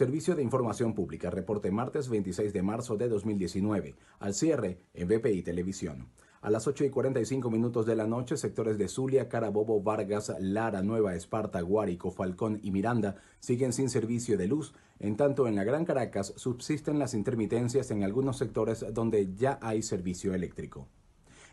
Servicio de Información Pública, reporte martes 26 de marzo de 2019, al cierre en BPI Televisión. A las 8 y 45 minutos de la noche, sectores de Zulia, Carabobo, Vargas, Lara, Nueva Esparta, Guárico, Falcón y Miranda siguen sin servicio de luz, en tanto en la Gran Caracas subsisten las intermitencias en algunos sectores donde ya hay servicio eléctrico.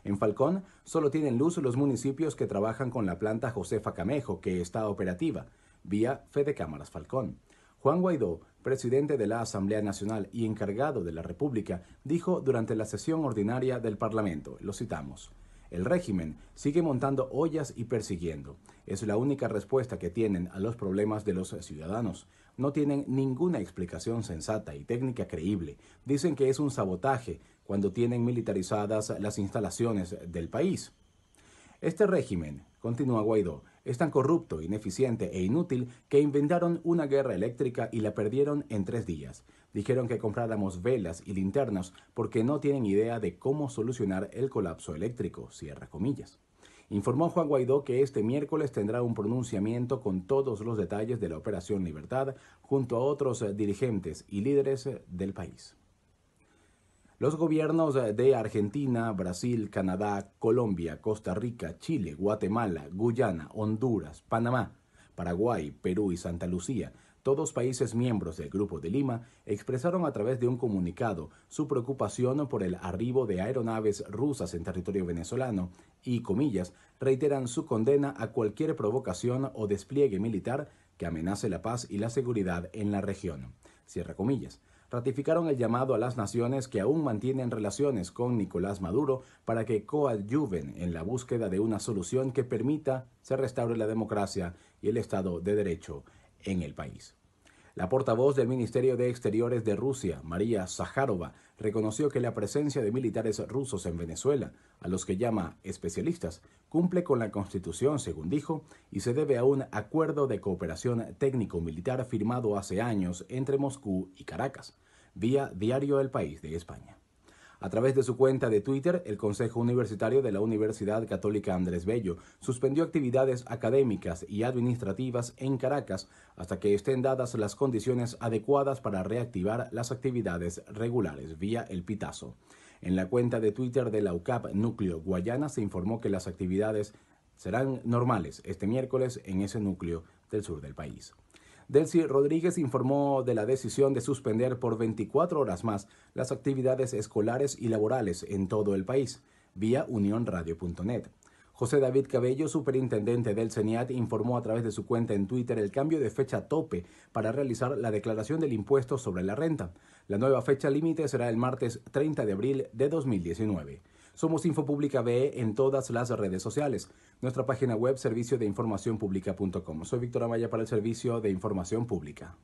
En Falcón solo tienen luz los municipios que trabajan con la planta Josefa Camejo, que está operativa, vía Fede Cámaras Falcón. Juan Guaidó, presidente de la Asamblea Nacional y encargado de la República, dijo durante la sesión ordinaria del Parlamento, lo citamos, el régimen sigue montando ollas y persiguiendo. Es la única respuesta que tienen a los problemas de los ciudadanos. No tienen ninguna explicación sensata y técnica creíble. Dicen que es un sabotaje cuando tienen militarizadas las instalaciones del país. Este régimen, continúa Guaidó, es tan corrupto, ineficiente e inútil que inventaron una guerra eléctrica y la perdieron en tres días. Dijeron que compráramos velas y linternas porque no tienen idea de cómo solucionar el colapso eléctrico, cierra comillas. Informó Juan Guaidó que este miércoles tendrá un pronunciamiento con todos los detalles de la Operación Libertad junto a otros dirigentes y líderes del país. Los gobiernos de Argentina, Brasil, Canadá, Colombia, Costa Rica, Chile, Guatemala, Guyana, Honduras, Panamá, Paraguay, Perú y Santa Lucía, todos países miembros del Grupo de Lima, expresaron a través de un comunicado su preocupación por el arribo de aeronaves rusas en territorio venezolano y, comillas, reiteran su condena a cualquier provocación o despliegue militar que amenace la paz y la seguridad en la región. Cierra comillas ratificaron el llamado a las naciones que aún mantienen relaciones con Nicolás Maduro para que coadyuven en la búsqueda de una solución que permita se restaure la democracia y el Estado de Derecho en el país. La portavoz del Ministerio de Exteriores de Rusia, María Zaharova, reconoció que la presencia de militares rusos en Venezuela, a los que llama especialistas, cumple con la Constitución, según dijo, y se debe a un acuerdo de cooperación técnico-militar firmado hace años entre Moscú y Caracas, vía Diario El País de España. A través de su cuenta de Twitter, el Consejo Universitario de la Universidad Católica Andrés Bello suspendió actividades académicas y administrativas en Caracas hasta que estén dadas las condiciones adecuadas para reactivar las actividades regulares vía el pitazo. En la cuenta de Twitter de la UCAP Núcleo Guayana se informó que las actividades serán normales este miércoles en ese núcleo del sur del país. Delcy Rodríguez informó de la decisión de suspender por 24 horas más las actividades escolares y laborales en todo el país, vía unionradio.net. José David Cabello, superintendente del CENIAT, informó a través de su cuenta en Twitter el cambio de fecha tope para realizar la declaración del impuesto sobre la renta. La nueva fecha límite será el martes 30 de abril de 2019. Somos Infopública B en todas las redes sociales. Nuestra página web, servicio de información pública.com. Soy Víctor Amaya para el Servicio de Información Pública.